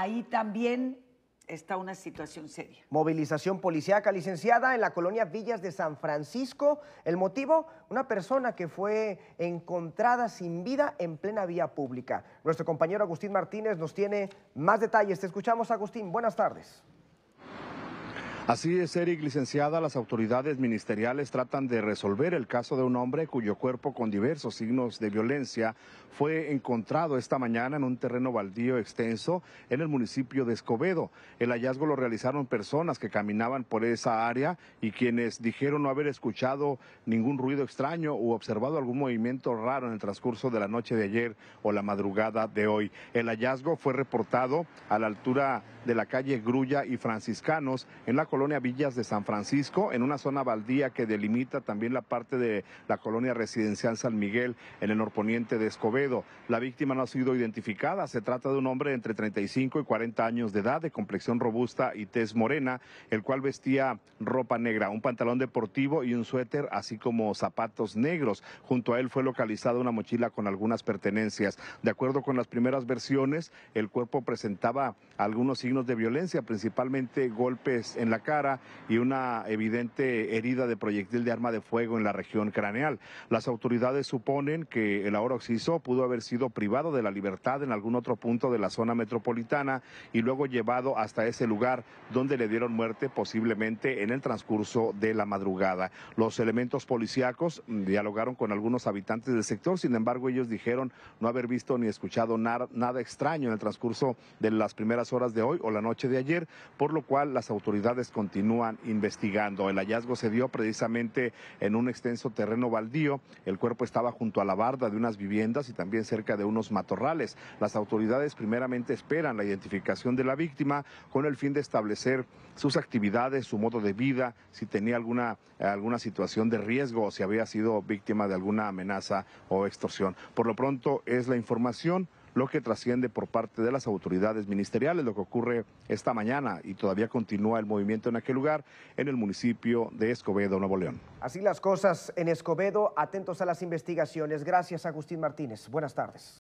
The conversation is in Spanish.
ahí también está una situación seria. Movilización policíaca, licenciada, en la colonia Villas de San Francisco. El motivo, una persona que fue encontrada sin vida en plena vía pública. Nuestro compañero Agustín Martínez nos tiene más detalles. Te escuchamos, Agustín. Buenas tardes. Así es, Eric, licenciada, las autoridades ministeriales tratan de resolver el caso de un hombre cuyo cuerpo con diversos signos de violencia fue encontrado esta mañana en un terreno baldío extenso en el municipio de Escobedo. El hallazgo lo realizaron personas que caminaban por esa área y quienes dijeron no haber escuchado ningún ruido extraño u observado algún movimiento raro en el transcurso de la noche de ayer o la madrugada de hoy. El hallazgo fue reportado a la altura de la calle Grulla y Franciscanos en la colonia Villas de San Francisco, en una zona baldía que delimita también la parte de la colonia residencial San Miguel, en el norponiente de Escobedo. La víctima no ha sido identificada. Se trata de un hombre entre 35 y 40 años de edad, de complexión robusta y tez morena, el cual vestía ropa negra, un pantalón deportivo y un suéter, así como zapatos negros. Junto a él fue localizada una mochila con algunas pertenencias. De acuerdo con las primeras versiones, el cuerpo presentaba algunos signos de violencia, principalmente golpes en la cara y una evidente herida de proyectil de arma de fuego en la región craneal. Las autoridades suponen que el ahora occiso pudo haber sido privado de la libertad en algún otro punto de la zona metropolitana y luego llevado hasta ese lugar donde le dieron muerte posiblemente en el transcurso de la madrugada. Los elementos policíacos dialogaron con algunos habitantes del sector, sin embargo ellos dijeron no haber visto ni escuchado nada extraño en el transcurso de las primeras horas de hoy o la noche de ayer, por lo cual las autoridades continúan investigando. El hallazgo se dio precisamente en un extenso terreno baldío. El cuerpo estaba junto a la barda de unas viviendas y también cerca de unos matorrales. Las autoridades primeramente esperan la identificación de la víctima con el fin de establecer sus actividades, su modo de vida, si tenía alguna, alguna situación de riesgo o si había sido víctima de alguna amenaza o extorsión. Por lo pronto es la información lo que trasciende por parte de las autoridades ministeriales, lo que ocurre esta mañana y todavía continúa el movimiento en aquel lugar, en el municipio de Escobedo, Nuevo León. Así las cosas en Escobedo, atentos a las investigaciones. Gracias, Agustín Martínez. Buenas tardes.